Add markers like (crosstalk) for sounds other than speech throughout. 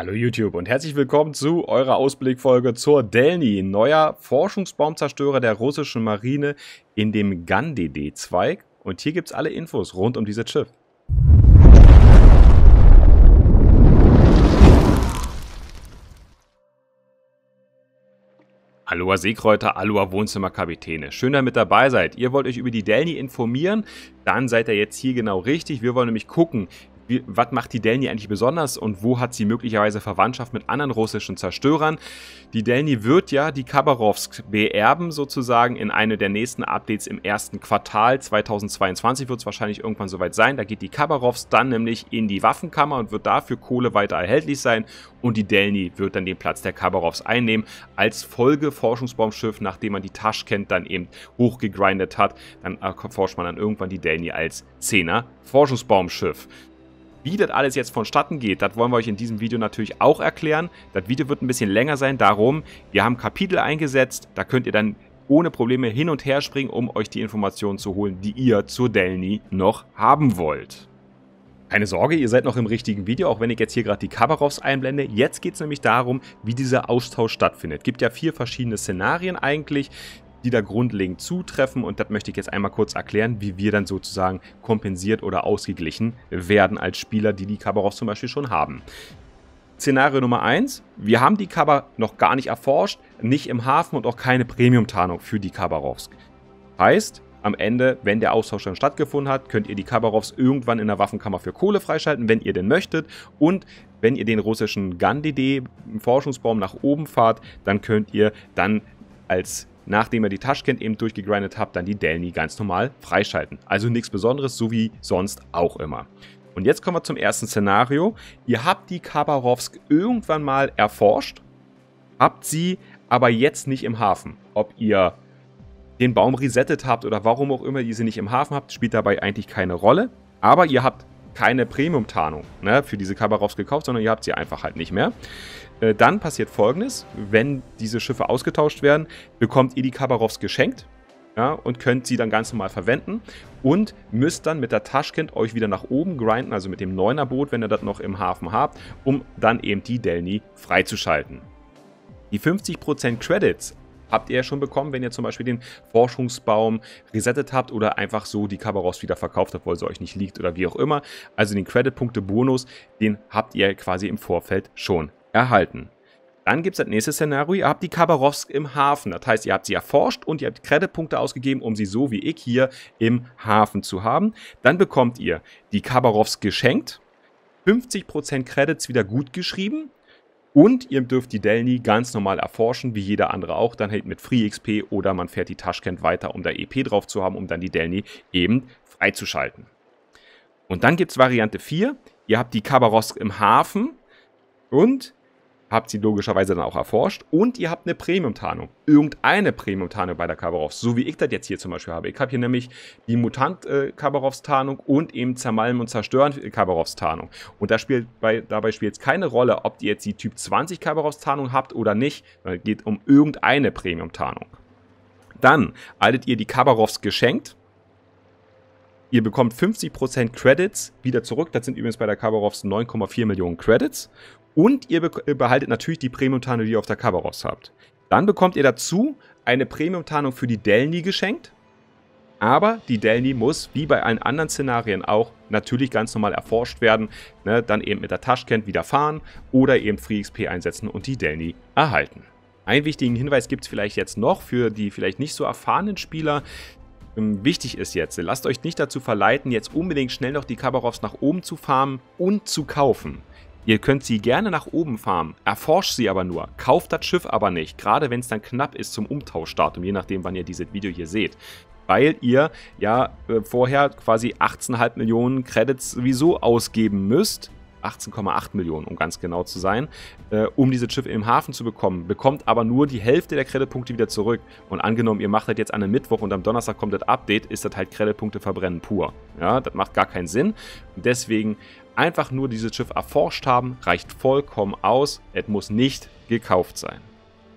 Hallo YouTube und herzlich willkommen zu eurer Ausblickfolge zur Delni, neuer Forschungsbaumzerstörer der russischen Marine in dem Gandhi-D-Zweig. Und hier gibt es alle Infos rund um dieses Schiff. Aloha Seekräuter, Aloha Wohnzimmerkapitäne. Schön, dass ihr mit dabei seid. Ihr wollt euch über die Delni informieren? Dann seid ihr jetzt hier genau richtig. Wir wollen nämlich gucken, wie, was macht die Delny eigentlich besonders und wo hat sie möglicherweise Verwandtschaft mit anderen russischen Zerstörern? Die Delny wird ja die Khabarovsk beerben sozusagen in eine der nächsten Updates im ersten Quartal 2022 wird es wahrscheinlich irgendwann soweit sein. Da geht die Khabarovsk dann nämlich in die Waffenkammer und wird dafür Kohle weiter erhältlich sein und die Delny wird dann den Platz der Khabarovs einnehmen als Folgeforschungsbaumschiff, nachdem man die Taschkent dann eben hochgegrindet hat. Dann erforscht äh, man dann irgendwann die Delny als 10er Forschungsbaumschiff. Wie das alles jetzt vonstatten geht, das wollen wir euch in diesem Video natürlich auch erklären. Das Video wird ein bisschen länger sein, darum, wir haben Kapitel eingesetzt, da könnt ihr dann ohne Probleme hin und her springen, um euch die Informationen zu holen, die ihr zur Delny noch haben wollt. Keine Sorge, ihr seid noch im richtigen Video, auch wenn ich jetzt hier gerade die Kabarovs einblende. Jetzt geht es nämlich darum, wie dieser Austausch stattfindet. Es gibt ja vier verschiedene Szenarien eigentlich, die da grundlegend zutreffen und das möchte ich jetzt einmal kurz erklären, wie wir dann sozusagen kompensiert oder ausgeglichen werden als Spieler, die die Kabarovs zum Beispiel schon haben. Szenario Nummer 1, wir haben die Kabar noch gar nicht erforscht, nicht im Hafen und auch keine Premium-Tarnung für die Kabarovs. Heißt, am Ende, wenn der Austausch dann stattgefunden hat, könnt ihr die Kabarovs irgendwann in der Waffenkammer für Kohle freischalten, wenn ihr denn möchtet. Und wenn ihr den russischen Gandide-Forschungsbaum nach oben fahrt, dann könnt ihr dann als nachdem ihr die Taschkent eben durchgegrindet habt, dann die Delny ganz normal freischalten. Also nichts Besonderes, so wie sonst auch immer. Und jetzt kommen wir zum ersten Szenario. Ihr habt die Khabarovsk irgendwann mal erforscht, habt sie aber jetzt nicht im Hafen. Ob ihr den Baum resettet habt oder warum auch immer ihr sie nicht im Hafen habt, spielt dabei eigentlich keine Rolle. Aber ihr habt keine Premium-Tarnung ne, für diese Kabarovs gekauft, sondern ihr habt sie einfach halt nicht mehr. Äh, dann passiert folgendes: Wenn diese Schiffe ausgetauscht werden, bekommt ihr die Kabarovs geschenkt. Ja, und könnt sie dann ganz normal verwenden und müsst dann mit der Taschkent euch wieder nach oben grinden, also mit dem 9er Boot, wenn ihr das noch im Hafen habt, um dann eben die Delni freizuschalten. Die 50% Credits habt ihr ja schon bekommen, wenn ihr zum Beispiel den Forschungsbaum resettet habt oder einfach so die Kabaros wieder verkauft habt, weil sie euch nicht liegt oder wie auch immer. Also den Credit-Punkte-Bonus, den habt ihr quasi im Vorfeld schon erhalten. Dann gibt es das nächste Szenario, ihr habt die Kabarowsk im Hafen. Das heißt, ihr habt sie erforscht und ihr habt Creditpunkte ausgegeben, um sie so wie ich hier im Hafen zu haben. Dann bekommt ihr die Kabarowsk geschenkt, 50% Credits wieder gutgeschrieben und ihr dürft die Delny ganz normal erforschen, wie jeder andere auch, dann hält mit Free XP oder man fährt die Taschkent weiter, um da EP drauf zu haben, um dann die Delny eben freizuschalten. Und dann gibt es Variante 4. Ihr habt die Kabarosk im Hafen und habt sie logischerweise dann auch erforscht und ihr habt eine Premium-Tarnung. Irgendeine Premium-Tarnung bei der Kabarovs, so wie ich das jetzt hier zum Beispiel habe. Ich habe hier nämlich die Mutant-Kabarovs-Tarnung äh, und eben Zermalmen und Zerstören-Kabarovs-Tarnung. Äh, und da spielt bei, dabei spielt es keine Rolle, ob ihr jetzt die Typ 20 Kabarovs-Tarnung habt oder nicht. Es geht um irgendeine Premium-Tarnung. Dann haltet ihr die Kabarovs geschenkt. Ihr bekommt 50% Credits wieder zurück. Das sind übrigens bei der Kabarovs 9,4 Millionen Credits. Und ihr behaltet natürlich die Premium-Tarnung, die ihr auf der Kabaros habt. Dann bekommt ihr dazu eine Premium-Tarnung für die Delny geschenkt. Aber die Delny muss, wie bei allen anderen Szenarien auch, natürlich ganz normal erforscht werden. Ne, dann eben mit der Taschkent wieder fahren oder eben Free XP einsetzen und die Delny erhalten. Einen wichtigen Hinweis gibt es vielleicht jetzt noch für die vielleicht nicht so erfahrenen Spieler. Ähm, wichtig ist jetzt, lasst euch nicht dazu verleiten, jetzt unbedingt schnell noch die Kabarovs nach oben zu farmen und zu kaufen. Ihr könnt sie gerne nach oben farmen, erforscht sie aber nur, kauft das Schiff aber nicht, gerade wenn es dann knapp ist zum Umtauschdatum, je nachdem, wann ihr dieses Video hier seht weil ihr ja äh, vorher quasi 18,5 Millionen Credits sowieso ausgeben müsst. 18,8 Millionen, um ganz genau zu sein, äh, um dieses Schiff im Hafen zu bekommen. Bekommt aber nur die Hälfte der Creditpunkte wieder zurück. Und angenommen, ihr macht das jetzt an einem Mittwoch und am Donnerstag kommt das Update, ist das halt Creditpunkte verbrennen pur. Ja, das macht gar keinen Sinn. Und deswegen einfach nur dieses Schiff erforscht haben, reicht vollkommen aus. Es muss nicht gekauft sein.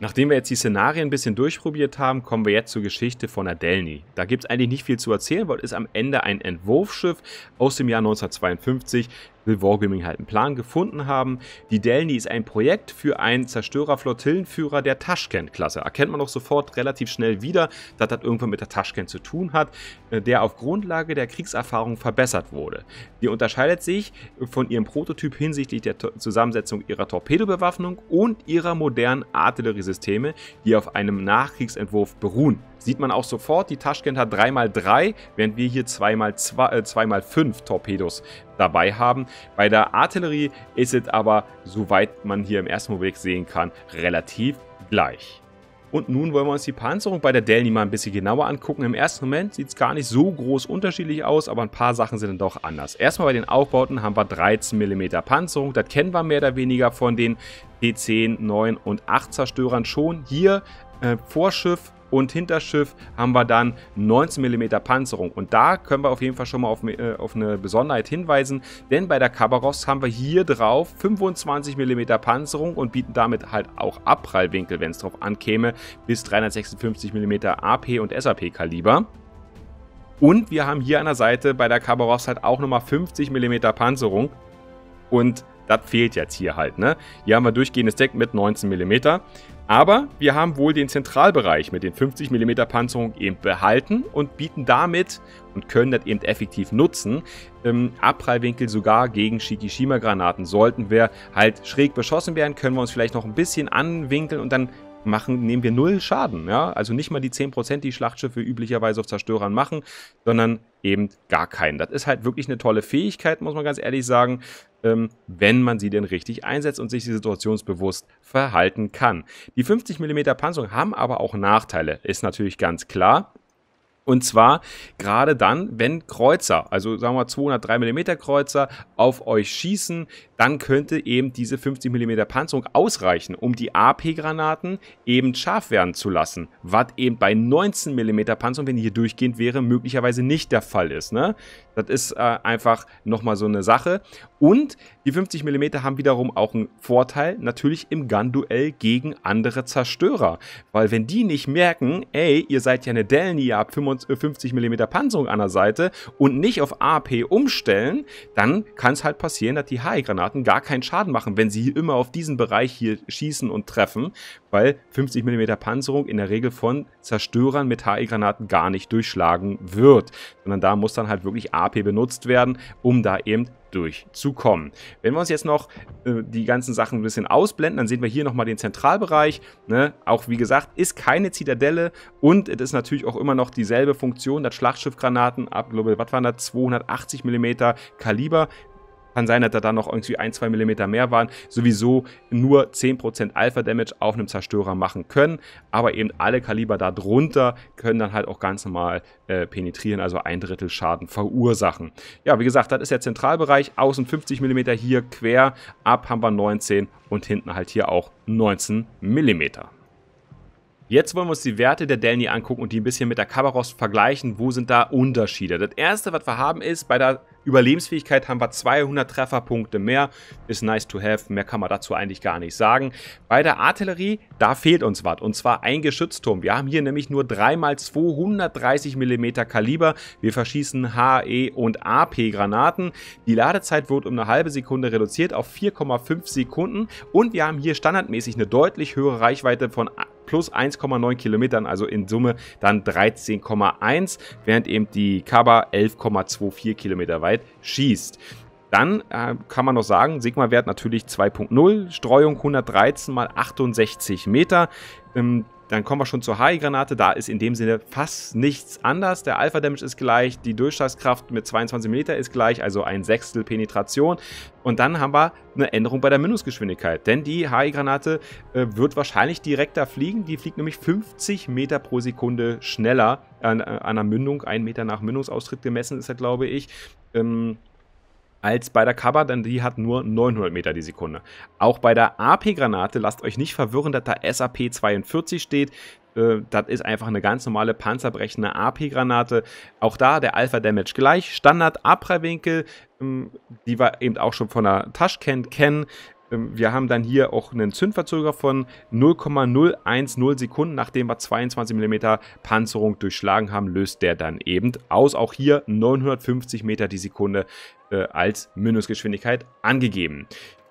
Nachdem wir jetzt die Szenarien ein bisschen durchprobiert haben, kommen wir jetzt zur Geschichte von Adelny. Da gibt es eigentlich nicht viel zu erzählen, weil es ist am Ende ein Entwurfsschiff aus dem Jahr 1952 will Wargaming halt einen Plan gefunden haben. Die Delny ist ein Projekt für einen Zerstörerflottillenführer der Taschkent-Klasse. Erkennt man auch sofort relativ schnell wieder, dass das irgendwann mit der Taschkent zu tun hat, äh, der auf Grundlage der Kriegserfahrung verbessert wurde. Die unterscheidet sich von ihrem Prototyp hinsichtlich der Zusammensetzung ihrer Torpedobewaffnung und ihrer modernen Artilleriesysteme, die auf einem Nachkriegsentwurf beruhen sieht man auch sofort, die Taschkent hat 3x3, während wir hier 2x2, äh, 2x5 Torpedos dabei haben. Bei der Artillerie ist es aber, soweit man hier im ersten Moment sehen kann, relativ gleich. Und nun wollen wir uns die Panzerung bei der Delny mal ein bisschen genauer angucken. Im ersten Moment sieht es gar nicht so groß unterschiedlich aus, aber ein paar Sachen sind dann doch anders. Erstmal bei den Aufbauten haben wir 13 mm Panzerung. Das kennen wir mehr oder weniger von den t 10 9 und 8 Zerstörern schon. Hier äh, Vorschiff und Hinterschiff haben wir dann 19 mm Panzerung. Und da können wir auf jeden Fall schon mal auf, äh, auf eine Besonderheit hinweisen, denn bei der Kabaros haben wir hier drauf 25 mm Panzerung und bieten damit halt auch Abprallwinkel, wenn es drauf ankäme, bis 356 mm AP und SAP Kaliber. Und wir haben hier an der Seite bei der Kabaros halt auch nochmal 50 mm Panzerung und das fehlt jetzt hier halt. Ne? Hier haben wir durchgehendes Deck mit 19 mm. Aber wir haben wohl den Zentralbereich mit den 50 mm Panzerung eben behalten und bieten damit und können das eben effektiv nutzen. Ähm, Abprallwinkel sogar gegen Shikishima-Granaten. Sollten wir halt schräg beschossen werden, können wir uns vielleicht noch ein bisschen anwinkeln und dann machen, nehmen wir null Schaden. Ja? Also nicht mal die 10%, die Schlachtschiffe üblicherweise auf Zerstörern machen, sondern eben gar keinen. Das ist halt wirklich eine tolle Fähigkeit, muss man ganz ehrlich sagen, ähm, wenn man sie denn richtig einsetzt und sich situationsbewusst verhalten kann. Die 50 mm Panzerung haben aber auch Nachteile, ist natürlich ganz klar. Und zwar gerade dann, wenn Kreuzer, also sagen wir 203 mm Kreuzer, auf euch schießen, dann könnte eben diese 50 mm Panzerung ausreichen, um die AP-Granaten eben scharf werden zu lassen, was eben bei 19 mm Panzerung, wenn die hier durchgehend wäre, möglicherweise nicht der Fall ist. Ne? Das ist äh, einfach nochmal so eine Sache. Und die 50 mm haben wiederum auch einen Vorteil, natürlich im Gun-Duell gegen andere Zerstörer. Weil wenn die nicht merken, ey, ihr seid ja eine Delny, ihr habt 50 äh, mm Panzerung an der Seite und nicht auf AP umstellen, dann kann es halt passieren, dass die High-Granaten Granaten gar keinen Schaden machen, wenn sie immer auf diesen Bereich hier schießen und treffen, weil 50 mm Panzerung in der Regel von Zerstörern mit HE-Granaten gar nicht durchschlagen wird, sondern da muss dann halt wirklich AP benutzt werden, um da eben durchzukommen. Wenn wir uns jetzt noch äh, die ganzen Sachen ein bisschen ausblenden, dann sehen wir hier nochmal den Zentralbereich. Ne? Auch wie gesagt, ist keine Zitadelle und es ist natürlich auch immer noch dieselbe Funktion, das Schlachtschiffgranaten ab, glaube, was waren das, 280 mm Kaliber kann sein, dass da dann noch irgendwie ein, zwei Millimeter mehr waren. Sowieso nur 10% Alpha-Damage auf einem Zerstörer machen können. Aber eben alle Kaliber darunter können dann halt auch ganz normal äh, penetrieren, also ein Drittel Schaden verursachen. Ja, wie gesagt, das ist der Zentralbereich. Außen 50 mm hier quer, ab haben wir 19 und hinten halt hier auch 19 mm. Jetzt wollen wir uns die Werte der Delny angucken und die ein bisschen mit der Kabaros vergleichen. Wo sind da Unterschiede? Das erste, was wir haben, ist bei der Überlebensfähigkeit haben wir 200 Trefferpunkte mehr. Ist nice to have. Mehr kann man dazu eigentlich gar nicht sagen. Bei der Artillerie, da fehlt uns was. Und zwar ein Geschützturm. Wir haben hier nämlich nur 3 x 230 mm Kaliber. Wir verschießen HE und AP Granaten. Die Ladezeit wird um eine halbe Sekunde reduziert auf 4,5 Sekunden. Und wir haben hier standardmäßig eine deutlich höhere Reichweite von plus 1,9 Kilometern, also in Summe dann 13,1, während eben die Kaba 11,24 Kilometer weit schießt. Dann äh, kann man noch sagen, Sigma-Wert natürlich 2.0, Streuung 113 mal 68 Meter. Ähm, dann kommen wir schon zur HI-Granate. Da ist in dem Sinne fast nichts anders. Der Alpha-Damage ist gleich, die Durchschlagskraft mit 22 mm ist gleich, also ein Sechstel Penetration. Und dann haben wir eine Änderung bei der Mündungsgeschwindigkeit, denn die HI-Granate äh, wird wahrscheinlich direkter fliegen. Die fliegt nämlich 50 Meter pro Sekunde schneller an, äh, an einer Mündung, ein Meter nach Mündungsaustritt gemessen ist er, glaube ich. Ähm, als bei der Cover, denn die hat nur 900 Meter die Sekunde. Auch bei der AP-Granate lasst euch nicht verwirren, dass da SAP 42 steht. Äh, das ist einfach eine ganz normale panzerbrechende AP-Granate. Auch da der Alpha-Damage gleich. Standard-Abprallwinkel, ähm, die wir eben auch schon von der Taschkent kennen. Ähm, wir haben dann hier auch einen Zündverzöger von 0,010 Sekunden, nachdem wir 22 mm Panzerung durchschlagen haben, löst der dann eben aus. Auch hier 950 Meter die Sekunde äh, als Mindestgeschwindigkeit angegeben.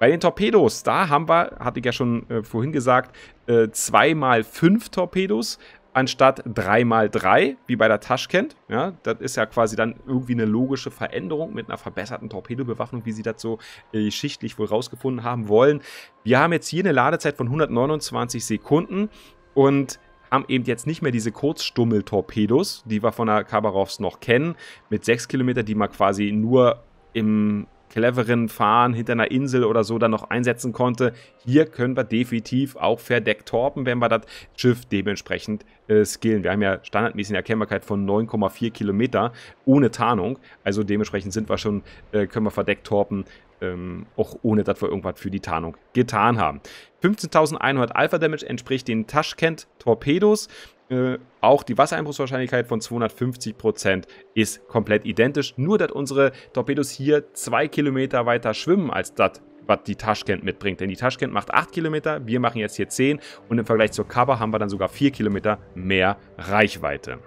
Bei den Torpedos, da haben wir, hatte ich ja schon äh, vorhin gesagt, äh, 2 mal 5 Torpedos anstatt 3x3, wie bei der Taschkent. Ja, das ist ja quasi dann irgendwie eine logische Veränderung mit einer verbesserten Torpedobewaffnung, wie sie das so äh, schichtlich wohl rausgefunden haben wollen. Wir haben jetzt hier eine Ladezeit von 129 Sekunden und haben eben jetzt nicht mehr diese Kurzstummel-Torpedos, die wir von der Kabarovs noch kennen, mit 6 Kilometer, die man quasi nur im cleveren Fahren hinter einer Insel oder so dann noch einsetzen konnte. Hier können wir definitiv auch verdeckt torpen, wenn wir das Schiff dementsprechend äh, skillen. Wir haben ja standardmäßig eine Erkennbarkeit von 9,4 Kilometer ohne Tarnung. Also dementsprechend sind wir schon, äh, können wir verdeckt torpen ähm, auch ohne, dass wir irgendwas für die Tarnung getan haben. 15.100 Alpha Damage entspricht den tashkent Torpedos. Äh, auch die Wassereinbruchswahrscheinlichkeit von 250% ist komplett identisch, nur dass unsere Torpedos hier zwei Kilometer weiter schwimmen als das, was die Taschkent mitbringt. Denn die Taschkent macht 8 Kilometer, wir machen jetzt hier 10 und im Vergleich zur Cover haben wir dann sogar 4 Kilometer mehr Reichweite.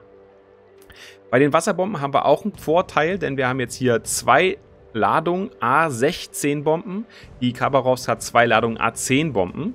Bei den Wasserbomben haben wir auch einen Vorteil, denn wir haben jetzt hier zwei Ladungen A16 Bomben. Die Khabarovsk hat zwei Ladungen A10 Bomben.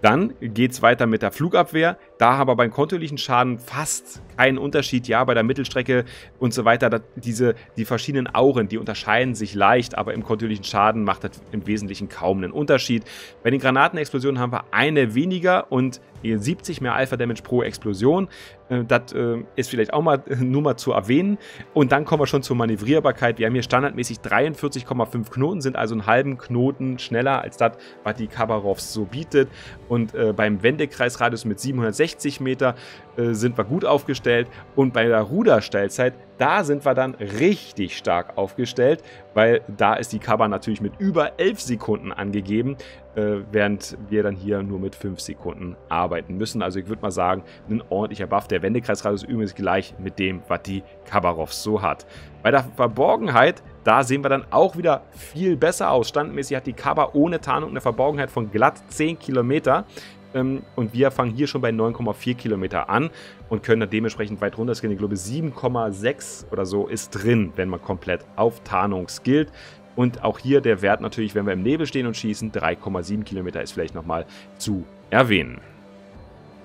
Dann geht es weiter mit der Flugabwehr. Da haben wir beim kontinuierlichen Schaden fast keinen Unterschied. Ja, bei der Mittelstrecke und so weiter, diese, die verschiedenen Auren, die unterscheiden sich leicht, aber im kontinuierlichen Schaden macht das im Wesentlichen kaum einen Unterschied. Bei den Granatenexplosionen haben wir eine weniger und 70 mehr Alpha Damage pro Explosion. Äh, das äh, ist vielleicht auch mal (laughs) nur mal zu erwähnen. Und dann kommen wir schon zur Manövrierbarkeit. Wir haben hier standardmäßig 43,5 Knoten, sind also einen halben Knoten schneller als das, was die Kabarovs so bietet. Und äh, beim Wendekreisradius mit 760 60 Meter äh, sind wir gut aufgestellt und bei der Ruderstellzeit, da sind wir dann richtig stark aufgestellt, weil da ist die Cover natürlich mit über 11 Sekunden angegeben, äh, während wir dann hier nur mit 5 Sekunden arbeiten müssen. Also ich würde mal sagen, ein ordentlicher Buff. Der Wendekreisradius ist übrigens gleich mit dem, was die Kabarov so hat. Bei der Verborgenheit da sehen wir dann auch wieder viel besser aus. Standmäßig hat die Kaba ohne Tarnung eine Verborgenheit von glatt 10 Kilometer. Ähm, und wir fangen hier schon bei 9,4 Kilometer an und können dann dementsprechend weit runter skillen. Ich glaube 7,6 oder so ist drin, wenn man komplett auf Tarnung skillt. Und auch hier der Wert natürlich, wenn wir im Nebel stehen und schießen, 3,7 Kilometer ist vielleicht nochmal zu erwähnen.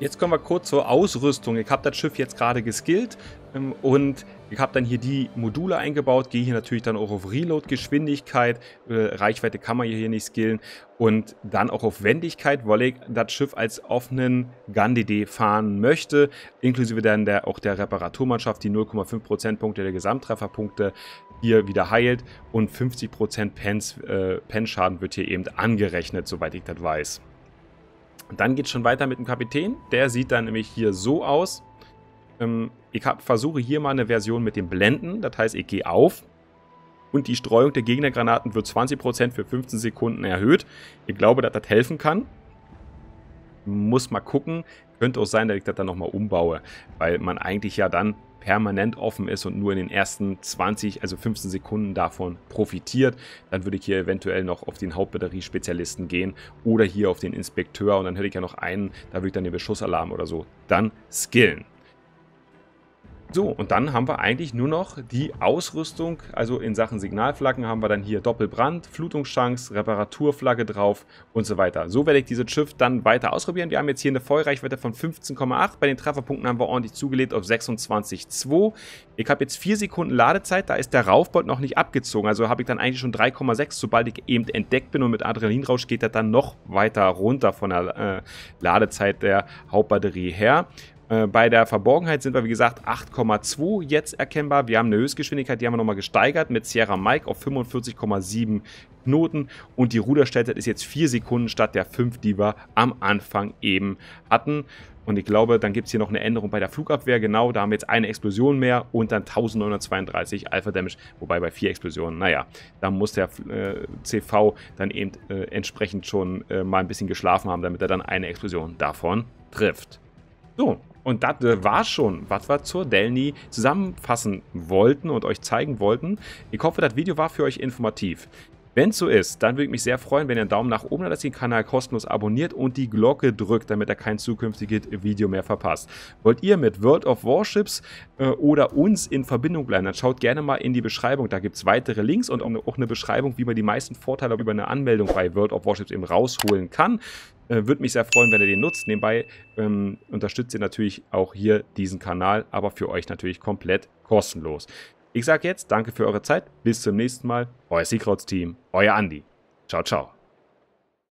Jetzt kommen wir kurz zur Ausrüstung. Ich habe das Schiff jetzt gerade geskillt ähm, und ich habe dann hier die Module eingebaut, gehe hier natürlich dann auch auf Reload, Geschwindigkeit, äh, Reichweite kann man hier nicht skillen und dann auch auf Wendigkeit, weil ich das Schiff als offenen Gun-DD fahren möchte, inklusive dann der, auch der Reparaturmannschaft, die 0,5% Punkte der Gesamttrefferpunkte hier wieder heilt und 50% Pens, äh, Pennschaden wird hier eben angerechnet, soweit ich das weiß. Dann geht es schon weiter mit dem Kapitän. Der sieht dann nämlich hier so aus. Ähm, ich hab, versuche hier mal eine Version mit dem Blenden. Das heißt, ich gehe auf und die Streuung der Gegnergranaten wird 20% für 15 Sekunden erhöht. Ich glaube, dass das helfen kann. Muss mal gucken. Könnte auch sein, dass ich das dann nochmal umbaue, weil man eigentlich ja dann permanent offen ist und nur in den ersten 20, also 15 Sekunden davon profitiert, dann würde ich hier eventuell noch auf den Hauptbatteriespezialisten gehen oder hier auf den Inspekteur und dann hätte ich ja noch einen, da würde ich dann den Beschussalarm oder so dann skillen. So, und dann haben wir eigentlich nur noch die Ausrüstung, also in Sachen Signalflaggen haben wir dann hier Doppelbrand, Flutungschance, Reparaturflagge drauf und so weiter. So werde ich dieses Schiff dann weiter ausprobieren. Wir haben jetzt hier eine Feuerreichweite von 15,8. Bei den Trefferpunkten haben wir ordentlich zugelegt auf 26,2. Ich habe jetzt 4 Sekunden Ladezeit, da ist der Raufbold noch nicht abgezogen. Also habe ich dann eigentlich schon 3,6, sobald ich eben entdeckt bin und mit Adrenalinrausch geht er dann noch weiter runter von der äh, Ladezeit der Hauptbatterie her. Äh, bei der Verborgenheit sind wir, wie gesagt, 8,2 jetzt erkennbar. Wir haben eine Höchstgeschwindigkeit, die haben wir nochmal gesteigert mit Sierra Mike auf 45,7 Knoten. Und die Ruderstellzeit ist jetzt 4 Sekunden statt der 5, die wir am Anfang eben hatten. Und ich glaube, dann gibt es hier noch eine Änderung bei der Flugabwehr. Genau, da haben wir jetzt eine Explosion mehr und dann 1932 Alpha Damage. Wobei bei vier Explosionen, naja, da muss der äh, CV dann eben äh, entsprechend schon äh, mal ein bisschen geschlafen haben, damit er dann eine Explosion davon trifft. So, und das äh, war schon, was wir zur Delny zusammenfassen wollten und euch zeigen wollten. Ich hoffe, das Video war für euch informativ. Wenn es so ist, dann würde ich mich sehr freuen, wenn ihr einen Daumen nach oben da lasst, den Kanal kostenlos abonniert und die Glocke drückt, damit ihr kein zukünftiges Video mehr verpasst. Wollt ihr mit World of Warships äh, oder uns in Verbindung bleiben, dann schaut gerne mal in die Beschreibung. Da gibt es weitere Links und auch eine Beschreibung, wie man die meisten Vorteile über eine Anmeldung bei World of Warships eben rausholen kann. Äh, würde mich sehr freuen, wenn ihr den nutzt. Nebenbei ähm, unterstützt ihr natürlich auch hier diesen Kanal, aber für euch natürlich komplett kostenlos. Ich sage jetzt danke für eure Zeit. Bis zum nächsten Mal. Euer seekrauts team euer Andi. Ciao, ciao.